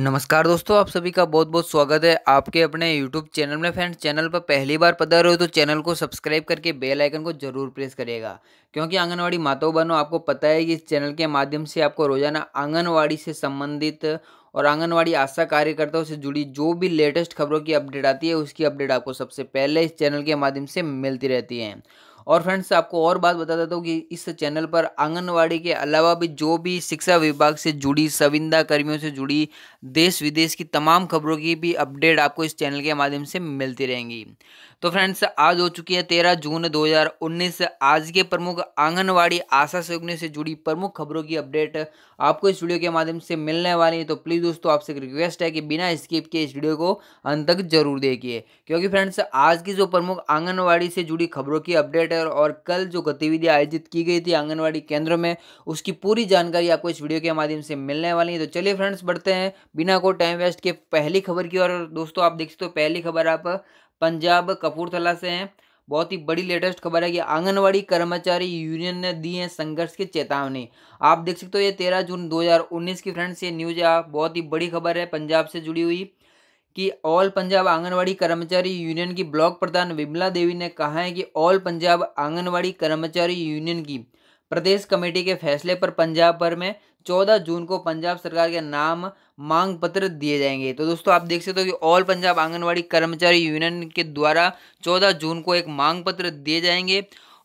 नमस्कार दोस्तों आप सभी का बहुत बहुत स्वागत है आपके अपने यूट्यूब चैनल में फ्रेंड्स चैनल पर पहली बार पधार हो तो चैनल को सब्सक्राइब करके बेल आइकन को जरूर प्रेस करिएगा क्योंकि आंगनवाड़ी माताओं बहनों आपको पता है कि इस चैनल के माध्यम से आपको रोजाना आंगनवाड़ी से संबंधित और आंगनवाड़ी आशा कार्यकर्ताओं से जुड़ी जो भी लेटेस्ट खबरों की अपडेट आती है उसकी अपडेट आपको सबसे पहले इस चैनल के माध्यम से मिलती रहती है और फ्रेंड्स आपको और बात बता देता हूँ कि इस चैनल पर आंगनवाड़ी के अलावा भी जो भी शिक्षा विभाग से जुड़ी सविंदा कर्मियों से जुड़ी देश विदेश की तमाम खबरों की भी अपडेट आपको इस चैनल के माध्यम से मिलती रहेंगी तो फ्रेंड्स आज हो चुकी है तेरह जून 2019 आज के प्रमुख आंगनवाड़ी आशा सहयोगनी से जुड़ी प्रमुख खबरों की अपडेट आपको इस वीडियो के माध्यम से मिलने वाली है तो प्लीज़ दोस्तों आपसे एक रिक्वेस्ट है कि बिना स्किप के इस वीडियो को अंत तक जरूर देखिए क्योंकि फ्रेंड्स आज की जो प्रमुख आंगनबाड़ी से जुड़ी खबरों की अपडेट है और कल जो गतिविधियां आयोजित की गई थी आंगनबाड़ी केंद्रों में उसकी पूरी जानकारी आपको इस वीडियो के माध्यम से मिलने वाली है तो चलिए फ्रेंड्स बढ़ते हैं बिना को टाइम वेस्ट के पहली खबर की और दोस्तों आप देख सकते हो पहली खबर आप पंजाब कपूरथला से हैं बहुत ही बड़ी लेटेस्ट खबर है कि आंगनवाड़ी कर्मचारी यूनियन ने दी है संघर्ष की चेतावनी आप देख सकते हो ये तेरह जून 2019 की फ्रेंड्स ये न्यूज है बहुत ही बड़ी खबर है पंजाब से जुड़ी हुई कि ऑल पंजाब आंगनवाड़ी कर्मचारी यूनियन की ब्लॉक प्रधान विमला देवी ने कहा है कि ऑल पंजाब आंगनवाड़ी कर्मचारी यूनियन की प्रदेश कमेटी के फैसले पर पंजाब भर में चौदह जून को पंजाब सरकार के नाम मांग पत्र दिए जाएंगे तो दोस्तों आप देख सकते हो कि ऑल पंजाब आंगनवाड़ी कर्मचारी यूनियन के द्वारा चौदह जून को एक मांग पत्र दिए जाएंगे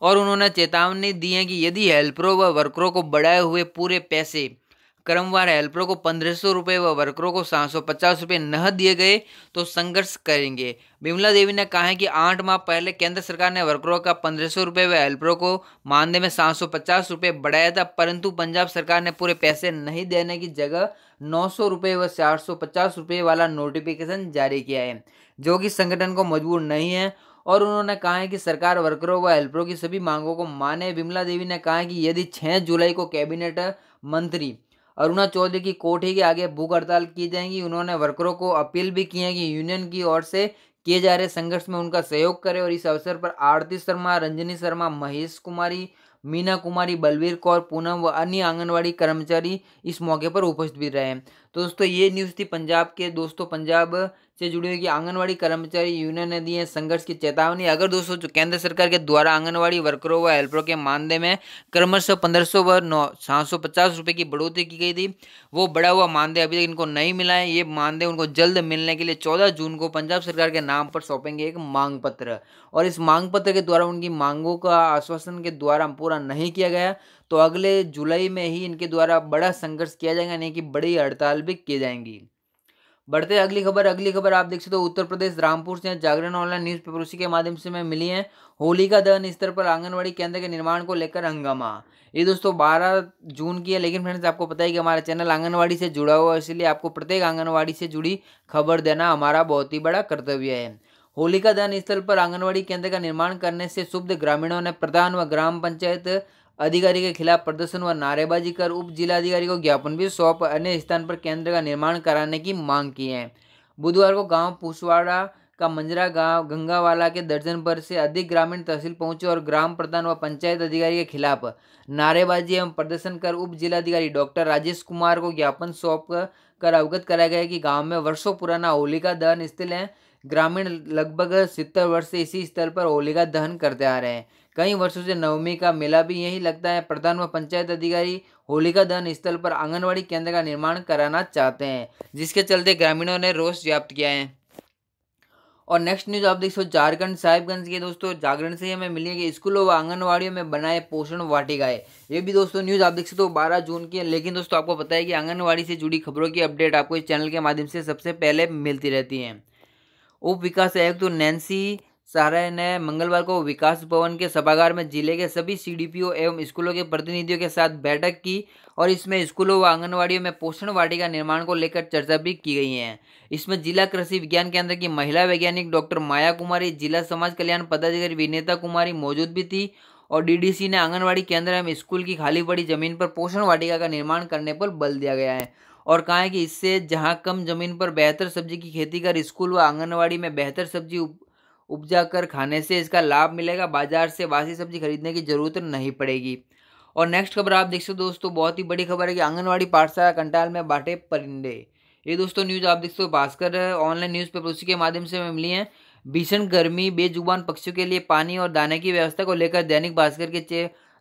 और उन्होंने चेतावनी दी है कि यदि हेल्परों व वर्करों को बढ़ाए हुए पूरे पैसे क्रमवार हेल्परों को पंद्रह सौ रुपये व वर्करों को सात सौ पचास रुपये न दिए गए तो संघर्ष करेंगे विमला देवी ने कहा है कि आठ माह पहले केंद्र सरकार ने वर्करों का पंद्रह सौ रुपये व हेल्परों को मानदेय में सात सौ पचास रुपये बढ़ाया था परंतु पंजाब सरकार ने पूरे पैसे नहीं देने की जगह नौ सौ रुपये व चार सौ पचास रुपये वाला नोटिफिकेशन जारी किया है जो कि संगठन को मजबूर नहीं है और उन्होंने कहा है कि सरकार वर्करों व हेल्परों की सभी मांगों को माने विमला देवी ने कहा है कि यदि छः जुलाई को कैबिनेट मंत्री अरुणा चौधरी की कोठी के आगे भूख हड़ताल की जाएंगी उन्होंने वर्करों को अपील भी की है कि यूनियन की ओर से किए जा रहे संघर्ष में उनका सहयोग करें और इस अवसर पर आरती शर्मा रंजनी शर्मा महेश कुमारी मीना कुमारी बलवीर कौर पूनम व अन्य आंगनवाड़ी कर्मचारी इस मौके पर उपस्थित भी रहे तो दोस्तों ये न्यूज़ थी पंजाब के दोस्तों पंजाब से जुड़ी हुई कि आंगनवाड़ी कर्मचारी यूनियन ने दी है संघर्ष की चेतावनी अगर दोस्तों केंद्र सरकार के द्वारा आंगनवाड़ी वर्करों व हेल्परों के मानदेय में क्रमशः पंद्रह सौ व नौ सात सौ पचास रुपये की बढ़ोतरी की गई थी वो बढ़ा हुआ मानदेय अभी तक इनको नहीं मिला है ये मानदेय उनको जल्द मिलने के लिए चौदह जून को पंजाब सरकार के नाम पर सौंपेंगे एक मांग पत्र और इस मांग पत्र के द्वारा उनकी मांगों का आश्वासन के द्वारा पूरा नहीं किया गया तो अगले जुलाई में ही इनके द्वारा बड़ा संघर्ष किया जाएगा यानी कि बड़ी हड़ताल भी की जाएंगी बढ़ते अगली खबर अगली खबर आप देख सकते हो तो उत्तर प्रदेश रामपुर से जागरण ऑनलाइन न्यूज पेपर उसी के माध्यम से मैं मिली है का दहन स्तर पर आंगनबाड़ी केंद्र के निर्माण को लेकर हंगामा ये दोस्तों 12 जून की है लेकिन फ्रेंड्स आपको पता है कि हमारा चैनल आंगनबाड़ी से जुड़ा हुआ है इसलिए आपको प्रत्येक आंगनबाड़ी से जुड़ी खबर देना हमारा बहुत ही बड़ा कर्तव्य है होलिका दहन स्थल पर आंगनबाड़ी केंद्र का निर्माण करने से शुभ ग्रामीणों ने प्रधान व ग्राम पंचायत अधिकारी के खिलाफ प्रदर्शन व नारेबाजी कर उप जिलाधिकारी को ज्ञापन भी सौंप अन्य स्थान पर केंद्र का निर्माण कराने की मांग की है बुधवार को गांव पुसवाड़ा का मंजरा गांव गंगावाला के दर्जन भर से अधिक ग्रामीण तहसील पहुंचे और ग्राम प्रधान व पंचायत अधिकारी के खिलाफ नारेबाजी एवं प्रदर्शन कर उप जिलाधिकारी डॉक्टर राजेश कुमार को ज्ञापन सौंप कर अवगत कराया गया कि गाँव में वर्षों पुराना होलिका दहन स्थल है ग्रामीण लगभग सत्तर वर्ष से इसी स्थल पर होलिका दहन करते आ रहे हैं कई वर्षों से नवमी का मेला भी यही लगता है प्रधान व पंचायत अधिकारी होलिका दहन स्थल पर आंगनबाड़ी केंद्र का निर्माण कराना चाहते हैं जिसके चलते ग्रामीणों ने रोष व्याप्त किया है और नेक्स्ट न्यूज आप देख सो झारखंड साहिबगंज के दोस्तों जागरण से हमें मिली है कि स्कूलों व आंगनवाड़ियों में बनाए पोषण वाटिकाएं ये भी दोस्तों न्यूज आप देख सकते हो बारह जून की है लेकिन दोस्तों आपको पता है कि आंगनवाड़ी से जुड़ी खबरों की अपडेट आपको इस चैनल के माध्यम से सबसे पहले मिलती रहती है उप विकास आयुक्त तो नैन्सी सहारा ने मंगलवार को विकास भवन के सभागार में जिले के सभी सीडीपीओ एवं स्कूलों के प्रतिनिधियों के साथ बैठक की और इसमें स्कूलों व आंगनवाड़ियों में पोषण वाटिका निर्माण को लेकर चर्चा भी की गई है इसमें जिला कृषि विज्ञान केंद्र की महिला वैज्ञानिक डॉक्टर माया कुमारी जिला समाज कल्याण पदाधिकारी विनेता कुमारी मौजूद भी थी और डीडीसी ने आंगनवाड़ी केंद्र एवं स्कूल की खाली पड़ी जमीन पर पोषण वाटिका का निर्माण करने पर बल दिया गया है और कहा है कि इससे जहां कम जमीन पर बेहतर सब्जी की खेती कर स्कूल व आंगनवाड़ी में बेहतर सब्जी उपजा कर खाने से इसका लाभ मिलेगा बाजार से बासी सब्जी खरीदने की जरूरत नहीं पड़ेगी और नेक्स्ट खबर आप देख सकते हो दोस्तों बहुत ही बड़ी खबर है कि आंगनवाड़ी पाठशाला कंटाल में बांटे परिंदे ये दोस्तों न्यूज़ आप देख सकते हो भास्कर ऑनलाइन न्यूज़ पेपर उसी के माध्यम से मिली है भीषण गर्मी बेजुबान पक्षियों के लिए पानी और दाने की व्यवस्था को लेकर दैनिक भास्कर के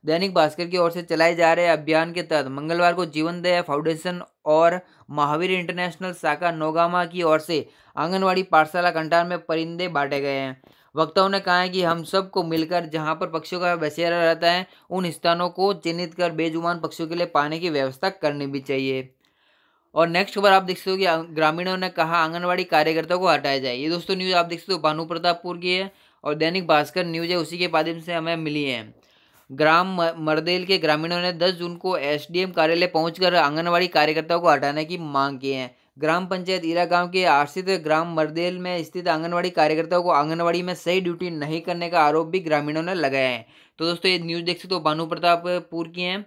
दैनिक भास्कर की ओर से चलाए जा रहे अभियान के तहत मंगलवार को जीवन दया फाउंडेशन और महावीर इंटरनेशनल शाखा नोगामा की ओर से आंगनवाड़ी पाठशाला कंटार में परिंदे बांटे गए हैं वक्ताओं ने कहा है कि हम सबको मिलकर जहां पर पक्षियों का बसेरा रहता है उन स्थानों को चिन्हित कर बेजुबान पक्षियों के लिए पानी की व्यवस्था करनी भी चाहिए और नेक्स्ट खबर आप देख सकते हो कि ग्रामीणों ने कहा आंगनवाड़ी कार्यकर्ताओं को हटाया जाए ये दोस्तों न्यूज़ आप देख सकते हो भानु प्रतापपुर की है और दैनिक भास्कर न्यूज़ है उसी के माध्यम से हमें मिली है ग्राम मरदेल के ग्रामीणों ने 10 जून को एसडीएम कार्यालय पहुंचकर आंगनबाड़ी कार्यकर्ताओं को हटाने की मांग की है ग्राम पंचायत ईरा गांव के आश्रित ग्राम मरदेल में स्थित आंगनवाड़ी कार्यकर्ताओं को आंगनवाड़ी में सही ड्यूटी नहीं करने का आरोप भी ग्रामीणों ने लगाया है तो दोस्तों ये न्यूज़ देख सकते हो भानु प्रतापपुर की हैं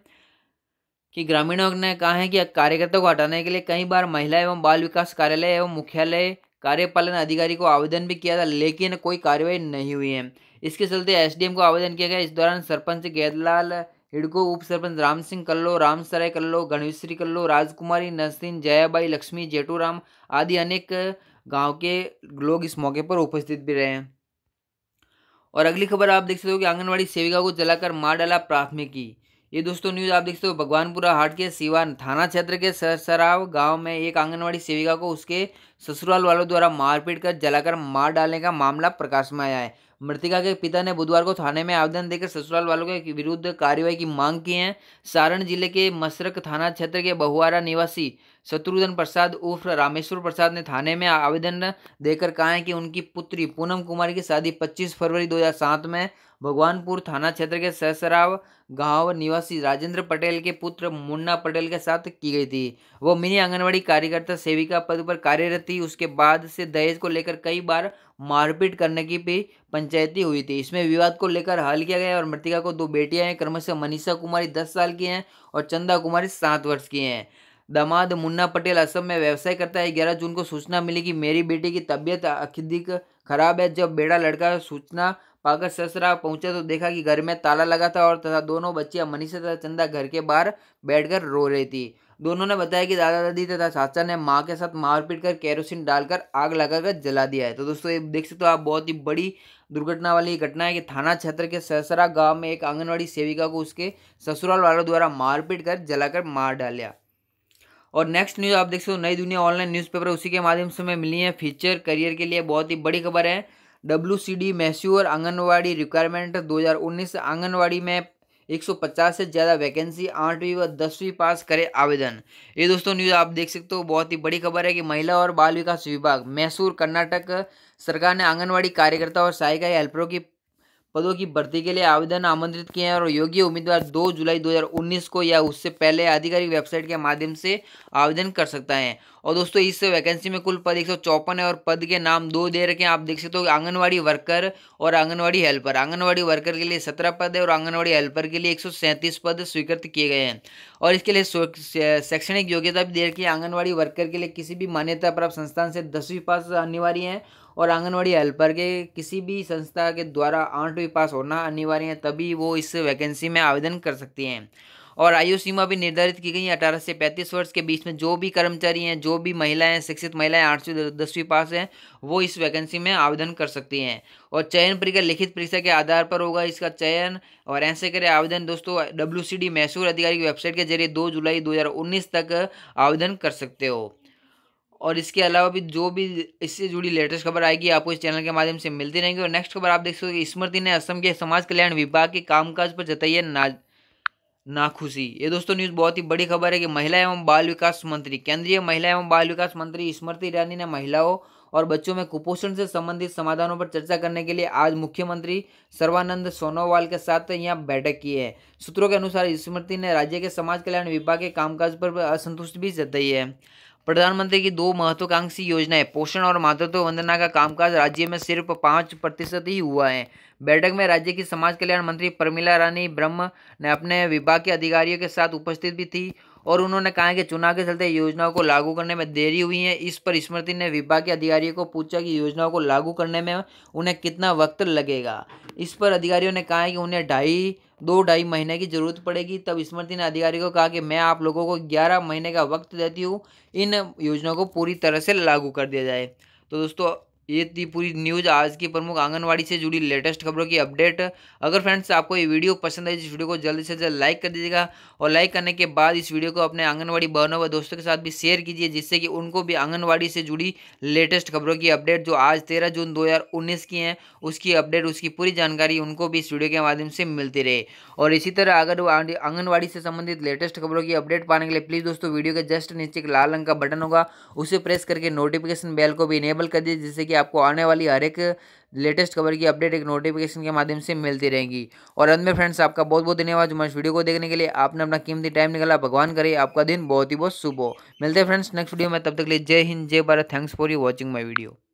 कि ग्रामीणों ने कहा है कि कार्यकर्ताओं को हटाने के लिए कई बार महिला एवं बाल विकास कार्यालय एवं मुख्यालय कार्यपालन अधिकारी को आवेदन भी किया था लेकिन कोई कार्रवाई नहीं हुई है इसके चलते एसडीएम को आवेदन किया गया इस दौरान सरपंच गैदलाल हिडको उप सरपंच राम सिंह कल्लो राम सराय कल्लो गणेश्वरी कल्लो राजकुमारी नरसिंह जयाबाई लक्ष्मी जेठूराम आदि अनेक गांव के लोग इस मौके पर उपस्थित भी रहे और अगली खबर आप देख सकते हो कि आंगनबाड़ी सेविका को जलाकर मार डाला प्राथमिकी ये दोस्तों न्यूज़ आप देख सकते हो भगवानपुरा हाट के सिवान थाना क्षेत्र के सरसराव गांव में एक आंगनवाड़ी सेविका को उसके ससुराल वालों द्वारा मारपीट कर जलाकर मार डालने का मामला प्रकाश में आया है मृतिका के पिता ने बुधवार को थाने में आवेदन देकर ससुराल वालों के विरुद्ध कार्रवाई की मांग की है सारण जिले के मसरक थाना क्षेत्र के बहुआरा निवासी शत्रुघ्न प्रसाद उर्फ रामेश्वर प्रसाद ने थाने में आवेदन देकर कहा है कि उनकी पुत्री पूनम कुमारी की शादी 25 फरवरी 2007 में भगवानपुर थाना क्षेत्र के सहसराव गांव निवासी राजेंद्र पटेल के पुत्र मुन्ना पटेल के साथ की गई थी वो मिनी आंगनवाड़ी कार्यकर्ता सेविका पद पर कार्यरत थी उसके बाद से दहेज को लेकर कई बार मारपीट करने की भी पंचायती हुई थी इसमें विवाद को लेकर हल किया गया और मृतिका को दो बेटियां हैं क्रमशः मनीषा कुमारी दस साल की हैं और चंदा कुमारी सात वर्ष की हैं दामाद मुन्ना पटेल असम में व्यवसाय करता है ग्यारह जून को सूचना मिली कि मेरी बेटी की तबीयत अत्यधिक खराब है जब बेड़ा लड़का सूचना पाकर ससरा पहुंचा तो देखा कि घर में ताला लगा था और तथा दोनों बच्चियां मनीषा तथा चंदा घर के बाहर बैठकर रो रही थी दोनों ने बताया कि दादा दादी तथा चाचा ने माँ के साथ मारपीट कर केरोसिन डालकर आग लगाकर जला दिया है तो दोस्तों ये देख सकते हो आप बहुत ही बड़ी दुर्घटना वाली घटना है कि थाना क्षेत्र के ससरा गांव में एक आंगनवाड़ी सेविका को उसके ससुराल वालों द्वारा मारपीट कर जलाकर मार डाल और नेक्स्ट न्यूज़ आप देख सकते हो नई दुनिया ऑनलाइन न्यूज़पेपर उसी के माध्यम से हमें मिली है फीचर करियर के लिए बहुत ही बड़ी खबर है W C D Mysore anganwadi requirement 2019 anganwadi में 150 से ज़्यादा वैकेंसी आठवीं व दसवीं पास करे आवेदन ये दोस्तों न्यूज़ आप देख सकते हो बहुत ही बड़ी खबर है कि महिला और बाल विकास विभाग मैसूर कर्नाटक सरकार ने आंगनवाड़ी कार्यकर्ता और सहायिका हेल्परों की पदों की भर्ती के लिए आवेदन आमंत्रित किए हैं और योग्य उम्मीदवार 2 जुलाई 2019 को या उससे पहले आधिकारिक वेबसाइट के माध्यम से आवेदन कर सकता है और दोस्तों इस वैकेंसी में कुल पद एक है और पद के नाम दो दे रखे हैं आप देख सकते हो आंगनबाड़ी वर्कर और आंगनबाड़ी हेल्पर आंगनबाड़ी वर्कर के लिए सत्रह पद है और आंगनबाड़ी हेल्पर के लिए एक पद स्वीकृत किए गए हैं और इसके लिए शैक्षणिक योग्यता भी दे रखी है आंगनबाड़ी वर्कर के लिए किसी भी मान्यता प्राप्त संस्थान से दसवीं पास अनिवार्य है और आंगनवाड़ी हेल्पर के किसी भी संस्था के द्वारा आठवीं पास होना अनिवार्य है तभी वो इस वैकेंसी में आवेदन कर सकती हैं और आयु सीमा भी निर्धारित की गई है अठारह से पैंतीस वर्ष के बीच में जो भी कर्मचारी हैं जो भी महिलाएं शिक्षित महिलाएं आठवीं दसवीं पास हैं वो इस वैकेंसी में आवेदन कर सकती हैं और चयन परीक्षा लिखित परीक्षा के आधार पर होगा इसका चयन और ऐसे करें आवेदन दोस्तों डब्ल्यू मैसूर अधिकारी की वेबसाइट के जरिए दो जुलाई दो तक आवेदन कर सकते हो और इसके अलावा भी जो भी इससे जुड़ी लेटेस्ट खबर आएगी आपको इस चैनल के माध्यम से मिलती रहेंगे और नेक्स्ट खबर आप देख सकते हो स्मृति ने असम के समाज कल्याण विभाग के कामकाज पर जताई है ना नाखुशी ये दोस्तों न्यूज़ बहुत ही बड़ी खबर है कि महिला एवं बाल विकास मंत्री केंद्रीय महिला एवं बाल विकास मंत्री स्मृति ईरानी ने महिलाओं और बच्चों में कुपोषण से संबंधित समाधानों पर चर्चा करने के लिए आज मुख्यमंत्री सर्वानंद सोनोवाल के साथ यहाँ बैठक की है सूत्रों के अनुसार स्मृति ने राज्य के समाज कल्याण विभाग के कामकाज पर असंतुष्ट भी जताई है प्रधानमंत्री की दो महत्वाकांक्षी योजनाएं पोषण और मातृत्व वंदना का कामकाज राज्य में सिर्फ पाँच प्रतिशत ही हुआ है बैठक में राज्य की समाज कल्याण मंत्री प्रमिला रानी ब्रह्म ने अपने विभाग के अधिकारियों के साथ उपस्थित भी थी और उन्होंने कहा कि चुनाव के चलते योजनाओं को लागू करने में देरी हुई है इस पर स्मृति ने विभाग के अधिकारियों को पूछा कि योजनाओं को लागू करने में उन्हें कितना वक्त लगेगा इस पर अधिकारियों ने कहा कि उन्हें ढाई दो ढाई महीने की जरूरत पड़ेगी तब स्मृति ने अधिकारी को कहा कि मैं आप लोगों को ग्यारह महीने का वक्त देती हूँ इन योजनाओं को पूरी तरह से लागू कर दिया जाए तो दोस्तों ये थी पूरी न्यूज़ आज की प्रमुख आंगनवाड़ी से जुड़ी लेटेस्ट खबरों की अपडेट अगर फ्रेंड्स आपको ये वीडियो पसंद आई इस वीडियो को जल्द से जल्द लाइक कर दीजिएगा और लाइक करने के बाद इस वीडियो को अपने आंगनवाड़ी बहनों व दोस्तों के साथ भी शेयर कीजिए जिससे कि उनको भी आंगनवाड़ी से जुड़ी लेटेस्ट खबरों की अपडेट जो आज तेरह जून दो की है उसकी अपडेट उसकी पूरी जानकारी उनको भी इस वीडियो के माध्यम से मिलती रहे और इसी तरह अगर आंगनबाड़ी से संबंधित लेटेस्ट खबरों की अपडेट पाने के लिए प्लीज़ दोस्तों वीडियो के जस्ट नीचे एक लाल रंग का बटन होगा उसे प्रेस करके नोटिफिकेशन बेल को भी इनेबल कर दीजिए जिससे कि आपको आने वाली हर एक लेटेस्ट खबर की अपडेट एक नोटिफिकेशन के माध्यम से मिलती रहेगी और अंत में फ्रेंड्स आपका बहुत बहुत धन्यवाद जो वीडियो को देखने के लिए आपने अपना कीमती टाइम निकाला भगवान करे आपका दिन बहुत ही बहुत शुभ हो मिलते हैं फ्रेंड्स नेक्स्ट वीडियो में तब तक लिए जय हिंद जय Bharat thanks for you watching my video